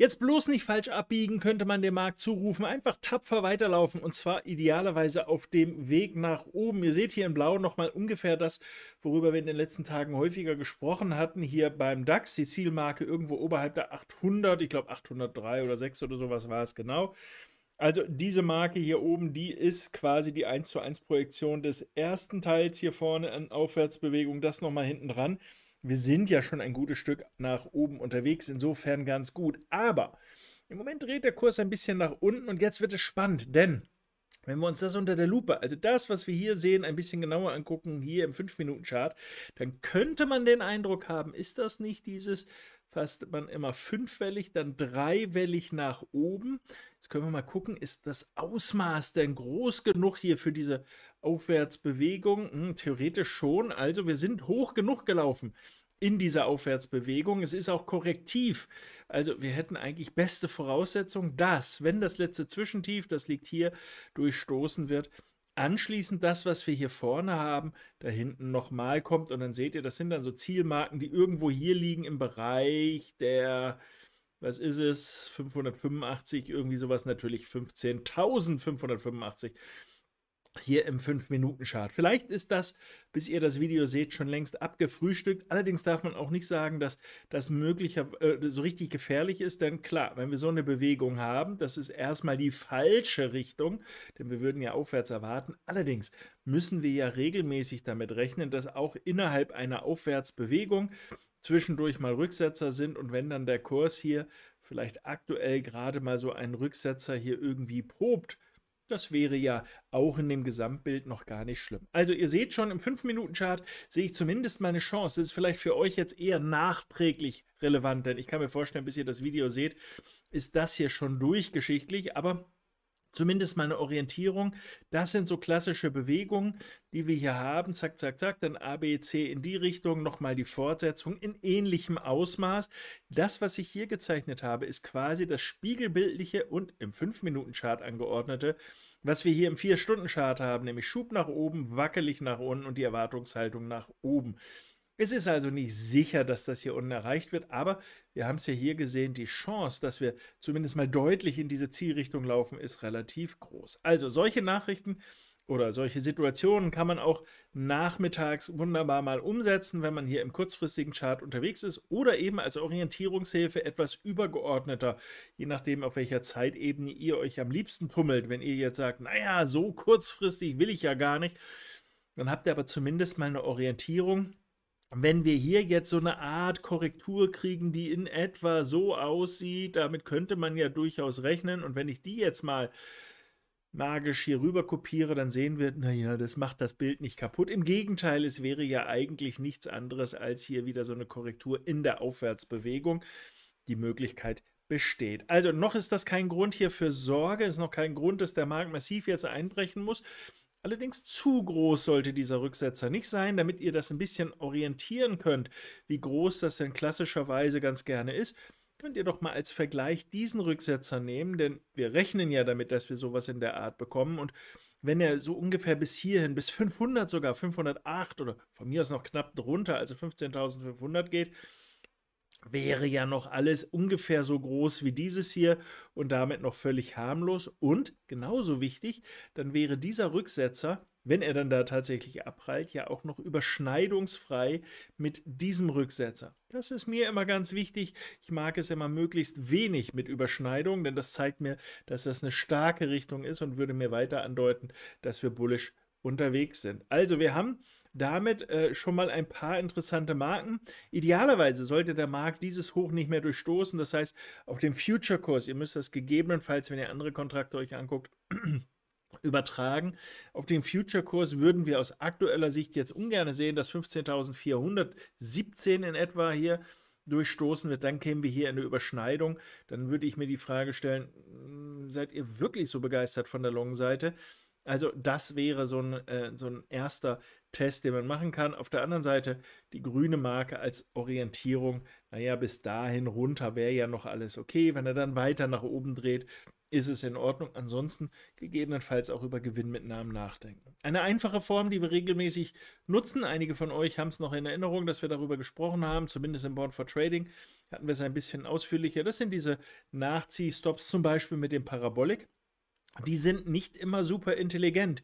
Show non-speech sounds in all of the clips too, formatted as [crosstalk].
Jetzt bloß nicht falsch abbiegen, könnte man dem Markt zurufen. Einfach tapfer weiterlaufen und zwar idealerweise auf dem Weg nach oben. Ihr seht hier in Blau nochmal ungefähr das, worüber wir in den letzten Tagen häufiger gesprochen hatten. Hier beim DAX, die Zielmarke irgendwo oberhalb der 800, ich glaube 803 oder 6 oder sowas war es genau. Also diese Marke hier oben, die ist quasi die 1 zu 1 Projektion des ersten Teils hier vorne an Aufwärtsbewegung, das nochmal hinten dran wir sind ja schon ein gutes Stück nach oben unterwegs, insofern ganz gut. Aber im Moment dreht der Kurs ein bisschen nach unten und jetzt wird es spannend, denn wenn wir uns das unter der Lupe, also das, was wir hier sehen, ein bisschen genauer angucken, hier im 5-Minuten-Chart, dann könnte man den Eindruck haben, ist das nicht dieses, fasst man immer fünfwellig, dann dreiwellig nach oben. Jetzt können wir mal gucken, ist das Ausmaß denn groß genug hier für diese Aufwärtsbewegung? Hm, theoretisch schon, also wir sind hoch genug gelaufen in dieser Aufwärtsbewegung. Es ist auch korrektiv. Also wir hätten eigentlich beste Voraussetzung, dass, wenn das letzte Zwischentief, das liegt hier, durchstoßen wird, anschließend das, was wir hier vorne haben, da hinten nochmal kommt. Und dann seht ihr, das sind dann so Zielmarken, die irgendwo hier liegen im Bereich der, was ist es, 585, irgendwie sowas natürlich 15.585 hier im 5-Minuten-Chart. Vielleicht ist das, bis ihr das Video seht, schon längst abgefrühstückt. Allerdings darf man auch nicht sagen, dass das möglicher, äh, so richtig gefährlich ist, denn klar, wenn wir so eine Bewegung haben, das ist erstmal die falsche Richtung, denn wir würden ja aufwärts erwarten. Allerdings müssen wir ja regelmäßig damit rechnen, dass auch innerhalb einer Aufwärtsbewegung zwischendurch mal Rücksetzer sind und wenn dann der Kurs hier vielleicht aktuell gerade mal so einen Rücksetzer hier irgendwie probt, das wäre ja auch in dem Gesamtbild noch gar nicht schlimm. Also ihr seht schon, im 5-Minuten-Chart sehe ich zumindest meine Chance. Das ist vielleicht für euch jetzt eher nachträglich relevant, denn ich kann mir vorstellen, bis ihr das Video seht, ist das hier schon durchgeschichtlich, aber zumindest mal eine Orientierung. Das sind so klassische Bewegungen, die wir hier haben. Zack, zack, zack, dann ABC in die Richtung, nochmal die Fortsetzung in ähnlichem Ausmaß. Das, was ich hier gezeichnet habe, ist quasi das spiegelbildliche und im 5-Minuten-Chart angeordnete, was wir hier im 4-Stunden-Chart haben, nämlich Schub nach oben, wackelig nach unten und die Erwartungshaltung nach oben. Es ist also nicht sicher, dass das hier unten erreicht wird, aber wir haben es ja hier gesehen, die Chance, dass wir zumindest mal deutlich in diese Zielrichtung laufen, ist relativ groß. Also solche Nachrichten oder solche Situationen kann man auch nachmittags wunderbar mal umsetzen, wenn man hier im kurzfristigen Chart unterwegs ist oder eben als Orientierungshilfe etwas übergeordneter, je nachdem auf welcher Zeitebene ihr euch am liebsten tummelt. Wenn ihr jetzt sagt, naja, so kurzfristig will ich ja gar nicht, dann habt ihr aber zumindest mal eine Orientierung, wenn wir hier jetzt so eine Art Korrektur kriegen, die in etwa so aussieht, damit könnte man ja durchaus rechnen. Und wenn ich die jetzt mal magisch hier rüber kopiere, dann sehen wir, naja, das macht das Bild nicht kaputt. Im Gegenteil, es wäre ja eigentlich nichts anderes als hier wieder so eine Korrektur in der Aufwärtsbewegung. Die Möglichkeit besteht. Also noch ist das kein Grund hier für Sorge, ist noch kein Grund, dass der Markt massiv jetzt einbrechen muss. Allerdings zu groß sollte dieser Rücksetzer nicht sein, damit ihr das ein bisschen orientieren könnt, wie groß das denn klassischerweise ganz gerne ist. Könnt ihr doch mal als Vergleich diesen Rücksetzer nehmen, denn wir rechnen ja damit, dass wir sowas in der Art bekommen und wenn er so ungefähr bis hierhin, bis 500 sogar, 508 oder von mir aus noch knapp drunter, also 15.500 geht, wäre ja noch alles ungefähr so groß wie dieses hier und damit noch völlig harmlos. Und genauso wichtig, dann wäre dieser Rücksetzer, wenn er dann da tatsächlich abprallt, ja auch noch überschneidungsfrei mit diesem Rücksetzer. Das ist mir immer ganz wichtig. Ich mag es immer möglichst wenig mit Überschneidung, denn das zeigt mir, dass das eine starke Richtung ist und würde mir weiter andeuten, dass wir bullisch unterwegs sind. Also wir haben damit äh, schon mal ein paar interessante Marken. Idealerweise sollte der Markt dieses Hoch nicht mehr durchstoßen. Das heißt, auf dem Future-Kurs, ihr müsst das gegebenenfalls, wenn ihr andere Kontrakte euch anguckt, [clears throat] übertragen. Auf dem Future-Kurs würden wir aus aktueller Sicht jetzt ungern sehen, dass 15.417 in etwa hier durchstoßen wird, dann kämen wir hier in eine Überschneidung. Dann würde ich mir die Frage stellen, hm, seid ihr wirklich so begeistert von der Long-Seite? Also das wäre so ein, äh, so ein erster Test, den man machen kann. Auf der anderen Seite die grüne Marke als Orientierung. Naja, bis dahin runter wäre ja noch alles okay. Wenn er dann weiter nach oben dreht, ist es in Ordnung. Ansonsten gegebenenfalls auch über Gewinnmitnahmen nachdenken. Eine einfache Form, die wir regelmäßig nutzen. Einige von euch haben es noch in Erinnerung, dass wir darüber gesprochen haben, zumindest im Born for Trading hatten wir es ein bisschen ausführlicher. Das sind diese Nachziehstops zum Beispiel mit dem Parabolik die sind nicht immer super intelligent.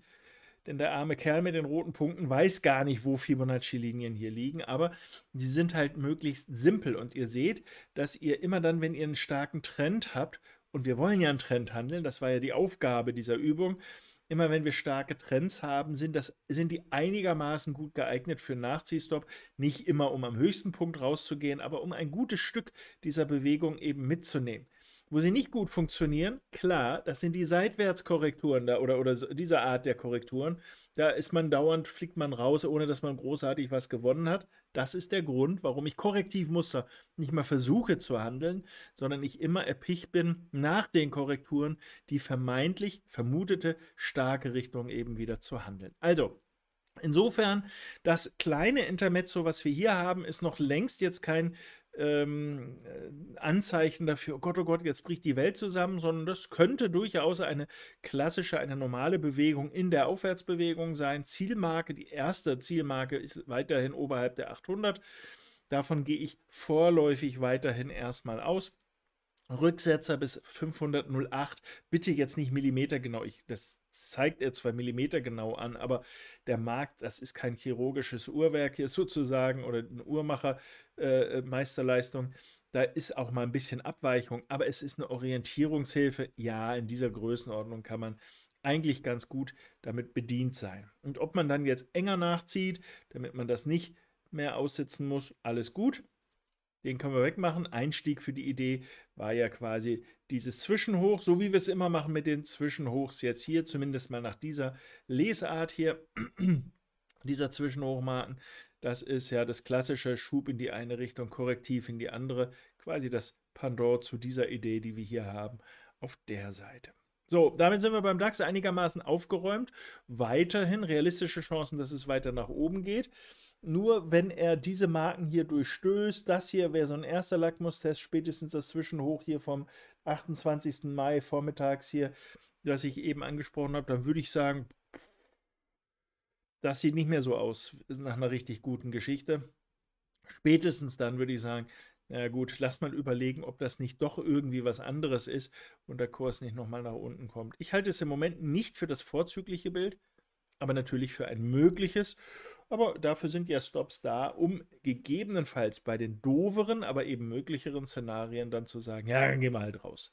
Denn der arme Kerl mit den roten Punkten weiß gar nicht, wo Fibonacci-Linien hier liegen, aber die sind halt möglichst simpel. Und ihr seht, dass ihr immer dann, wenn ihr einen starken Trend habt, und wir wollen ja einen Trend handeln, das war ja die Aufgabe dieser Übung, immer wenn wir starke Trends haben, sind, das, sind die einigermaßen gut geeignet für einen Nachziehstop. Nicht immer, um am höchsten Punkt rauszugehen, aber um ein gutes Stück dieser Bewegung eben mitzunehmen. Wo sie nicht gut funktionieren, klar, das sind die Seitwärtskorrekturen da oder, oder diese Art der Korrekturen. Da ist man dauernd, fliegt man raus, ohne dass man großartig was gewonnen hat. Das ist der Grund, warum ich Korrektivmuster nicht mal versuche zu handeln, sondern ich immer erpicht bin, nach den Korrekturen die vermeintlich vermutete starke Richtung eben wieder zu handeln. Also, Insofern, das kleine Intermezzo, was wir hier haben, ist noch längst jetzt kein ähm, äh, Anzeichen dafür, oh Gott, oh Gott, jetzt bricht die Welt zusammen, sondern das könnte durchaus eine klassische, eine normale Bewegung in der Aufwärtsbewegung sein. Zielmarke, die erste Zielmarke ist weiterhin oberhalb der 800. Davon gehe ich vorläufig weiterhin erstmal aus. Rücksetzer bis 508. Bitte jetzt nicht millimetergenau. Ich, das zeigt er zwar millimetergenau an, aber der Markt, das ist kein chirurgisches Uhrwerk hier sozusagen oder eine Uhrmacher-Meisterleistung. Äh, da ist auch mal ein bisschen Abweichung, aber es ist eine Orientierungshilfe. Ja, in dieser Größenordnung kann man eigentlich ganz gut damit bedient sein. Und ob man dann jetzt enger nachzieht, damit man das nicht mehr aussitzen muss, alles gut. Den können wir wegmachen. Einstieg für die Idee war ja quasi dieses Zwischenhoch, so wie wir es immer machen mit den Zwischenhochs jetzt hier, zumindest mal nach dieser Lesart hier, [clears throat] dieser Zwischenhochmarken. Das ist ja das klassische Schub in die eine Richtung, Korrektiv in die andere, quasi das Pandor zu dieser Idee, die wir hier haben, auf der Seite. So, damit sind wir beim DAX einigermaßen aufgeräumt. Weiterhin realistische Chancen, dass es weiter nach oben geht nur wenn er diese Marken hier durchstößt, das hier wäre so ein erster Lackmustest, spätestens das Zwischenhoch hier vom 28. Mai vormittags hier, das ich eben angesprochen habe, dann würde ich sagen, das sieht nicht mehr so aus nach einer richtig guten Geschichte. Spätestens dann würde ich sagen, na gut, lass mal überlegen, ob das nicht doch irgendwie was anderes ist und der Kurs nicht nochmal nach unten kommt. Ich halte es im Moment nicht für das vorzügliche Bild aber natürlich für ein mögliches. Aber dafür sind ja Stops da, um gegebenenfalls bei den doveren, aber eben möglicheren Szenarien dann zu sagen, ja, dann gehen wir halt raus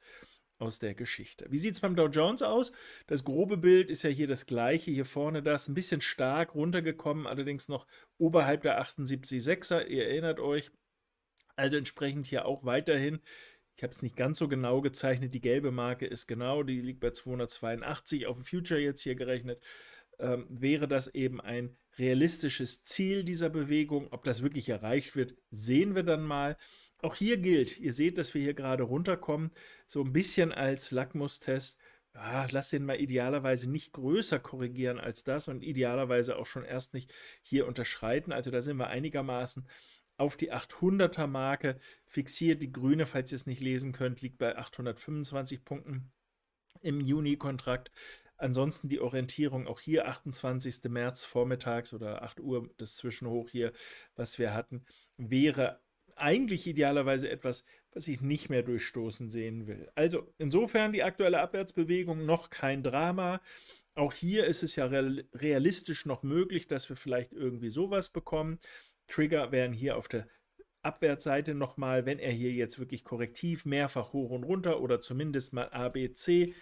aus der Geschichte. Wie sieht es beim Dow Jones aus? Das grobe Bild ist ja hier das gleiche, hier vorne das, ein bisschen stark runtergekommen, allerdings noch oberhalb der 78,6er, ihr erinnert euch. Also entsprechend hier auch weiterhin, ich habe es nicht ganz so genau gezeichnet, die gelbe Marke ist genau, die liegt bei 282 auf dem Future jetzt hier gerechnet ähm, wäre das eben ein realistisches Ziel dieser Bewegung. Ob das wirklich erreicht wird, sehen wir dann mal. Auch hier gilt, ihr seht, dass wir hier gerade runterkommen, so ein bisschen als Lackmustest. Ja, lass den mal idealerweise nicht größer korrigieren als das und idealerweise auch schon erst nicht hier unterschreiten. Also da sind wir einigermaßen auf die 800er Marke fixiert. Die grüne, falls ihr es nicht lesen könnt, liegt bei 825 Punkten im Juni-Kontrakt. Ansonsten die Orientierung auch hier 28. März vormittags oder 8 Uhr das Zwischenhoch hier, was wir hatten, wäre eigentlich idealerweise etwas, was ich nicht mehr durchstoßen sehen will. Also insofern die aktuelle Abwärtsbewegung noch kein Drama. Auch hier ist es ja realistisch noch möglich, dass wir vielleicht irgendwie sowas bekommen. Trigger wären hier auf der Abwärtsseite nochmal, wenn er hier jetzt wirklich korrektiv mehrfach hoch und runter oder zumindest mal ABC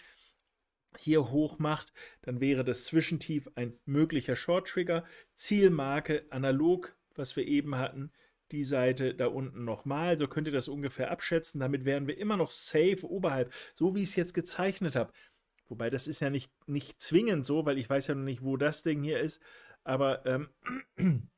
hier hoch macht, dann wäre das Zwischentief ein möglicher Short Trigger. Zielmarke analog, was wir eben hatten, die Seite da unten nochmal. So könnt ihr das ungefähr abschätzen. Damit wären wir immer noch safe oberhalb, so wie ich es jetzt gezeichnet habe. Wobei das ist ja nicht, nicht zwingend so, weil ich weiß ja noch nicht, wo das Ding hier ist. Aber ähm, [clears throat]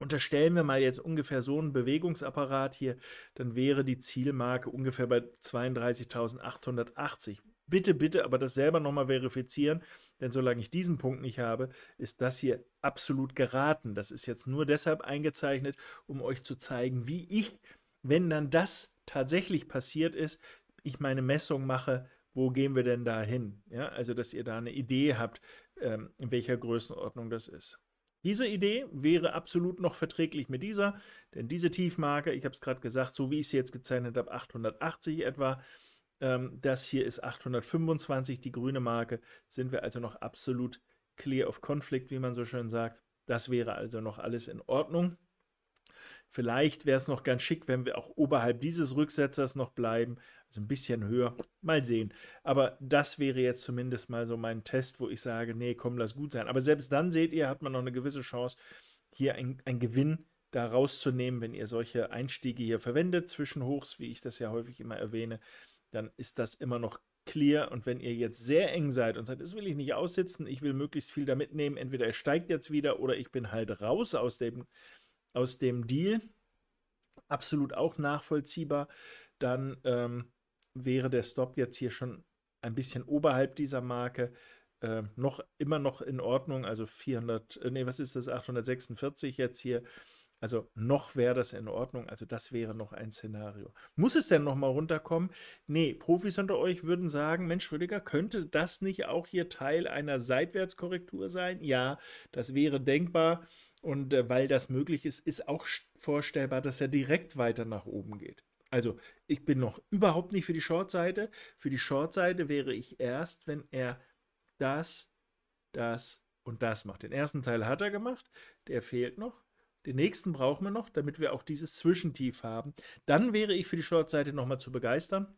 unterstellen wir mal jetzt ungefähr so einen Bewegungsapparat hier, dann wäre die Zielmarke ungefähr bei 32.880 bitte, bitte aber das selber nochmal verifizieren, denn solange ich diesen Punkt nicht habe, ist das hier absolut geraten. Das ist jetzt nur deshalb eingezeichnet, um euch zu zeigen, wie ich, wenn dann das tatsächlich passiert ist, ich meine Messung mache, wo gehen wir denn da hin? Ja, also, dass ihr da eine Idee habt, ähm, in welcher Größenordnung das ist. Diese Idee wäre absolut noch verträglich mit dieser, denn diese Tiefmarke, ich habe es gerade gesagt, so wie ich sie jetzt gezeichnet habe, 880 etwa, ähm, das hier ist 825, die grüne Marke. Sind wir also noch absolut clear of conflict, wie man so schön sagt. Das wäre also noch alles in Ordnung. Vielleicht wäre es noch ganz schick, wenn wir auch oberhalb dieses Rücksetzers noch bleiben, also ein bisschen höher. Mal sehen. Aber das wäre jetzt zumindest mal so mein Test, wo ich sage, nee, komm, lass gut sein. Aber selbst dann seht ihr, hat man noch eine gewisse Chance, hier einen Gewinn da rauszunehmen, wenn ihr solche Einstiege hier verwendet zwischen Hochs, wie ich das ja häufig immer erwähne dann ist das immer noch clear. Und wenn ihr jetzt sehr eng seid und sagt, das will ich nicht aussitzen, ich will möglichst viel da mitnehmen, entweder er steigt jetzt wieder oder ich bin halt raus aus dem, aus dem Deal, absolut auch nachvollziehbar, dann ähm, wäre der Stop jetzt hier schon ein bisschen oberhalb dieser Marke. Äh, noch immer noch in Ordnung, also 400, äh, nee, was ist das, 846 jetzt hier also noch wäre das in Ordnung. Also das wäre noch ein Szenario. Muss es denn noch mal runterkommen? Nee, Profis unter euch würden sagen, Mensch, Rüdiger, könnte das nicht auch hier Teil einer Seitwärtskorrektur sein? Ja, das wäre denkbar. Und äh, weil das möglich ist, ist auch vorstellbar, dass er direkt weiter nach oben geht. Also ich bin noch überhaupt nicht für die Shortseite. Für die Shortseite wäre ich erst, wenn er das, das und das macht. Den ersten Teil hat er gemacht, der fehlt noch. Den nächsten brauchen wir noch, damit wir auch dieses Zwischentief haben. Dann wäre ich für die Short-Seite nochmal zu begeistern.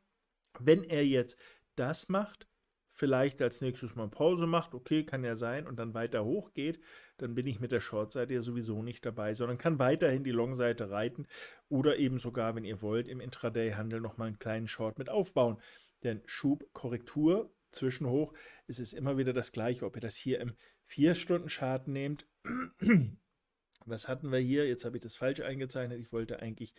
Wenn er jetzt das macht, vielleicht als nächstes mal Pause macht, okay, kann ja sein, und dann weiter hoch geht, dann bin ich mit der Short-Seite ja sowieso nicht dabei, sondern kann weiterhin die Long-Seite reiten oder eben sogar, wenn ihr wollt, im Intraday-Handel nochmal einen kleinen Short mit aufbauen. Denn Schub, Korrektur, Zwischenhoch, es ist immer wieder das gleiche, ob ihr das hier im 4-Stunden-Chart nehmt was hatten wir hier? Jetzt habe ich das falsch eingezeichnet. Ich wollte eigentlich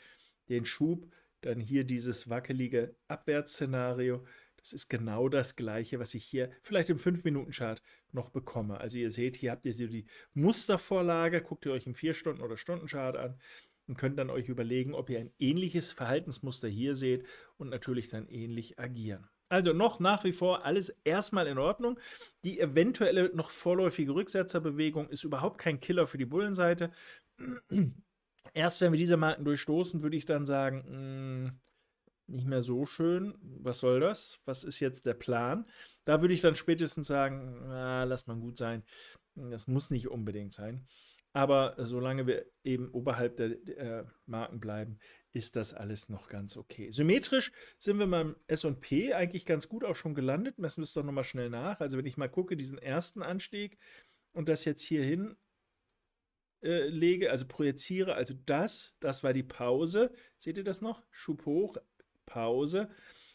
den Schub, dann hier dieses wackelige Abwärtsszenario. Das ist genau das gleiche, was ich hier vielleicht im 5-Minuten-Chart noch bekomme. Also ihr seht, hier habt ihr die Mustervorlage, guckt ihr euch im 4-Stunden- oder Stunden-Chart an und könnt dann euch überlegen, ob ihr ein ähnliches Verhaltensmuster hier seht und natürlich dann ähnlich agieren. Also noch nach wie vor alles erstmal in Ordnung. Die eventuelle noch vorläufige Rücksetzerbewegung ist überhaupt kein Killer für die Bullenseite. Erst wenn wir diese Marken durchstoßen, würde ich dann sagen, mh, hm, nicht mehr so schön. Was soll das? Was ist jetzt der Plan? Da würde ich dann spätestens sagen, na, lass mal gut sein. Das muss nicht unbedingt sein. Aber solange wir eben oberhalb der äh, Marken bleiben, ist das alles noch ganz okay. Symmetrisch sind wir beim S&P eigentlich ganz gut auch schon gelandet. Messen wir es doch nochmal schnell nach. Also wenn ich mal gucke, diesen ersten Anstieg und das jetzt hier hin äh, lege, also projiziere, also das, das war die Pause. Seht ihr das noch? Schub hoch, Pause.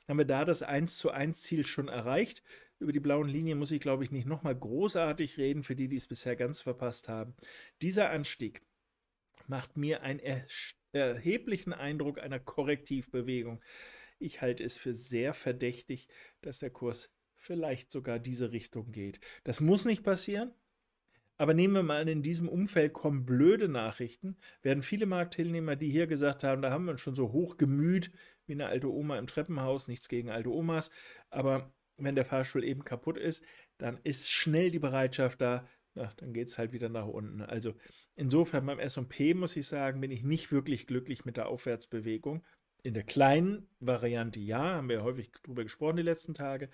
Haben wir da das 1 zu 1 Ziel schon erreicht. Über die blauen Linien muss ich, glaube ich, nicht nochmal großartig reden, für die, die es bisher ganz verpasst haben. Dieser Anstieg macht mir ein erstaunliches erheblichen Eindruck einer Korrektivbewegung. Ich halte es für sehr verdächtig, dass der Kurs vielleicht sogar diese Richtung geht. Das muss nicht passieren, aber nehmen wir mal an, in diesem Umfeld kommen blöde Nachrichten, werden viele Marktteilnehmer, die hier gesagt haben, da haben wir uns schon so hoch gemüht wie eine alte Oma im Treppenhaus, nichts gegen alte Omas, aber wenn der Fahrstuhl eben kaputt ist, dann ist schnell die Bereitschaft da, na, dann geht es halt wieder nach unten. Also insofern beim SP muss ich sagen, bin ich nicht wirklich glücklich mit der Aufwärtsbewegung. In der kleinen Variante ja, haben wir häufig darüber gesprochen die letzten Tage.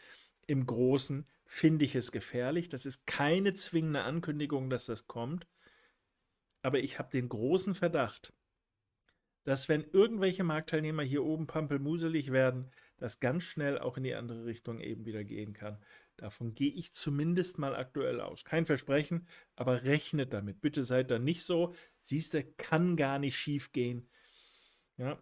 Im Großen finde ich es gefährlich. Das ist keine zwingende Ankündigung, dass das kommt. Aber ich habe den großen Verdacht, dass wenn irgendwelche Marktteilnehmer hier oben pampelmuselig werden, das ganz schnell auch in die andere Richtung eben wieder gehen kann. Davon gehe ich zumindest mal aktuell aus. Kein Versprechen, aber rechnet damit. Bitte seid da nicht so. Siehst du, kann gar nicht schief gehen. Ja.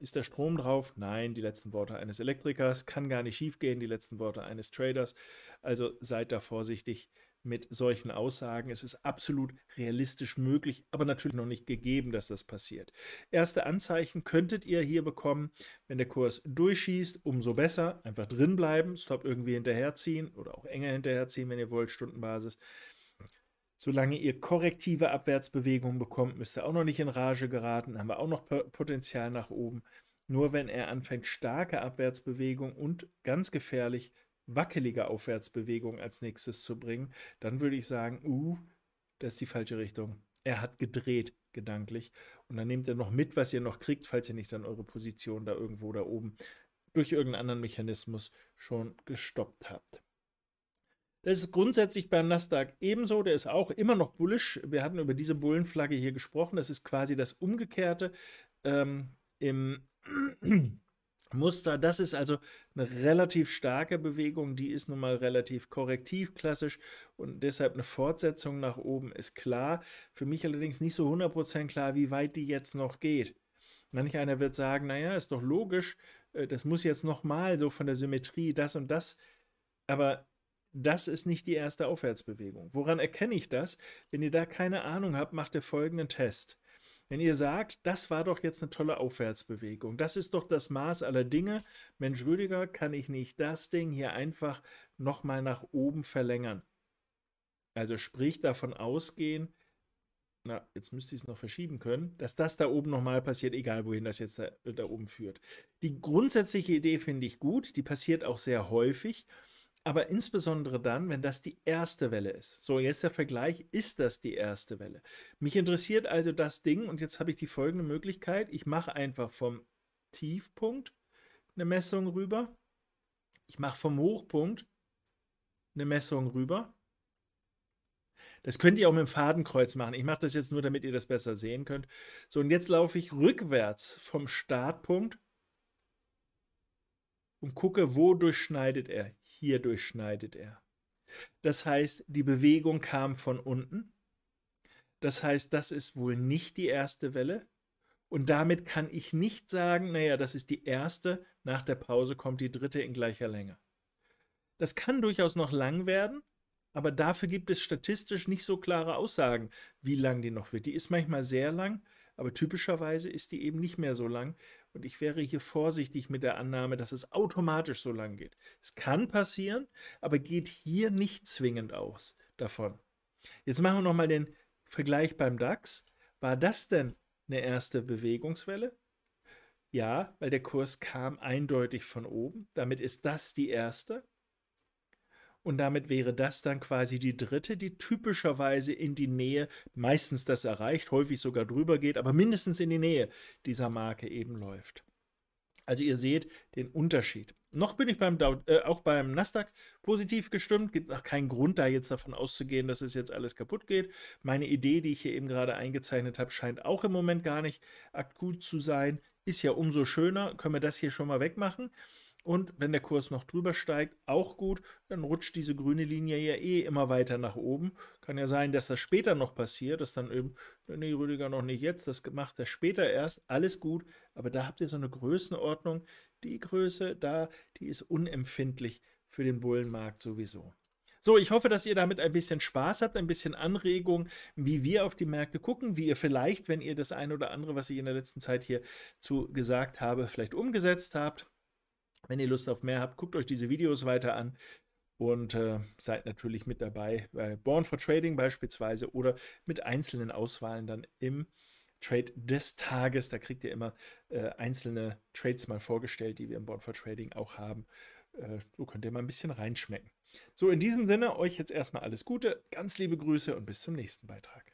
Ist der Strom drauf? Nein, die letzten Worte eines Elektrikers. Kann gar nicht schief gehen, die letzten Worte eines Traders. Also seid da vorsichtig mit solchen Aussagen. Es ist absolut realistisch möglich, aber natürlich noch nicht gegeben, dass das passiert. Erste Anzeichen könntet ihr hier bekommen, wenn der Kurs durchschießt, umso besser. Einfach drin bleiben, Stop irgendwie hinterherziehen oder auch enger hinterherziehen, wenn ihr wollt, Stundenbasis. Solange ihr korrektive Abwärtsbewegungen bekommt, müsst ihr auch noch nicht in Rage geraten, haben wir auch noch Potenzial nach oben. Nur wenn er anfängt, starke Abwärtsbewegungen und ganz gefährlich wackelige Aufwärtsbewegung als nächstes zu bringen, dann würde ich sagen, uh, das ist die falsche Richtung. Er hat gedreht gedanklich. Und dann nehmt ihr noch mit, was ihr noch kriegt, falls ihr nicht dann eure Position da irgendwo da oben durch irgendeinen anderen Mechanismus schon gestoppt habt. Das ist grundsätzlich beim Nasdaq ebenso. Der ist auch immer noch bullisch. Wir hatten über diese Bullenflagge hier gesprochen. Das ist quasi das Umgekehrte ähm, im Muster, das ist also eine relativ starke Bewegung, die ist nun mal relativ korrektiv klassisch und deshalb eine Fortsetzung nach oben ist klar. Für mich allerdings nicht so 100% klar, wie weit die jetzt noch geht. Manch einer wird sagen, naja, ist doch logisch, äh, das muss jetzt nochmal so von der Symmetrie das und das, aber das ist nicht die erste Aufwärtsbewegung. Woran erkenne ich das? Wenn ihr da keine Ahnung habt, macht ihr folgenden Test. Wenn ihr sagt, das war doch jetzt eine tolle Aufwärtsbewegung, das ist doch das Maß aller Dinge, Mensch Rüdiger, kann ich nicht das Ding hier einfach nochmal nach oben verlängern? Also sprich davon ausgehen, na, jetzt müsste ich es noch verschieben können, dass das da oben nochmal passiert, egal wohin das jetzt da, äh, da oben führt. Die grundsätzliche Idee finde ich gut, die passiert auch sehr häufig. Aber insbesondere dann, wenn das die erste Welle ist. So, jetzt der Vergleich, ist das die erste Welle? Mich interessiert also das Ding und jetzt habe ich die folgende Möglichkeit. Ich mache einfach vom Tiefpunkt eine Messung rüber. Ich mache vom Hochpunkt eine Messung rüber. Das könnt ihr auch mit dem Fadenkreuz machen. Ich mache das jetzt nur, damit ihr das besser sehen könnt. So, und jetzt laufe ich rückwärts vom Startpunkt und gucke, wo durchschneidet er hier durchschneidet er. Das heißt, die Bewegung kam von unten. Das heißt, das ist wohl nicht die erste Welle. Und damit kann ich nicht sagen, naja, das ist die erste, nach der Pause kommt die dritte in gleicher Länge. Das kann durchaus noch lang werden, aber dafür gibt es statistisch nicht so klare Aussagen, wie lang die noch wird. Die ist manchmal sehr lang, aber typischerweise ist die eben nicht mehr so lang, und ich wäre hier vorsichtig mit der Annahme, dass es automatisch so lang geht. Es kann passieren, aber geht hier nicht zwingend aus davon. Jetzt machen wir nochmal den Vergleich beim DAX. War das denn eine erste Bewegungswelle? Ja, weil der Kurs kam eindeutig von oben. Damit ist das die erste. Und damit wäre das dann quasi die dritte, die typischerweise in die Nähe meistens das erreicht, häufig sogar drüber geht, aber mindestens in die Nähe dieser Marke eben läuft. Also ihr seht den Unterschied. Noch bin ich beim Dow, äh, auch beim Nasdaq positiv gestimmt. Gibt auch keinen Grund, da jetzt davon auszugehen, dass es jetzt alles kaputt geht. Meine Idee, die ich hier eben gerade eingezeichnet habe, scheint auch im Moment gar nicht akut zu sein. Ist ja umso schöner. Können wir das hier schon mal wegmachen? Und wenn der Kurs noch drüber steigt, auch gut, dann rutscht diese grüne Linie ja eh immer weiter nach oben. Kann ja sein, dass das später noch passiert, dass dann eben, nee, Rüdiger noch nicht jetzt, das macht er später erst, alles gut. Aber da habt ihr so eine Größenordnung. Die Größe da, die ist unempfindlich für den Bullenmarkt sowieso. So, ich hoffe, dass ihr damit ein bisschen Spaß habt, ein bisschen Anregung, wie wir auf die Märkte gucken, wie ihr vielleicht, wenn ihr das eine oder andere, was ich in der letzten Zeit hier zu gesagt habe, vielleicht umgesetzt habt. Wenn ihr Lust auf mehr habt, guckt euch diese Videos weiter an und äh, seid natürlich mit dabei bei Born for Trading beispielsweise oder mit einzelnen Auswahlen dann im Trade des Tages. Da kriegt ihr immer äh, einzelne Trades mal vorgestellt, die wir im Born for Trading auch haben. Äh, so könnt ihr mal ein bisschen reinschmecken. So, in diesem Sinne, euch jetzt erstmal alles Gute, ganz liebe Grüße und bis zum nächsten Beitrag.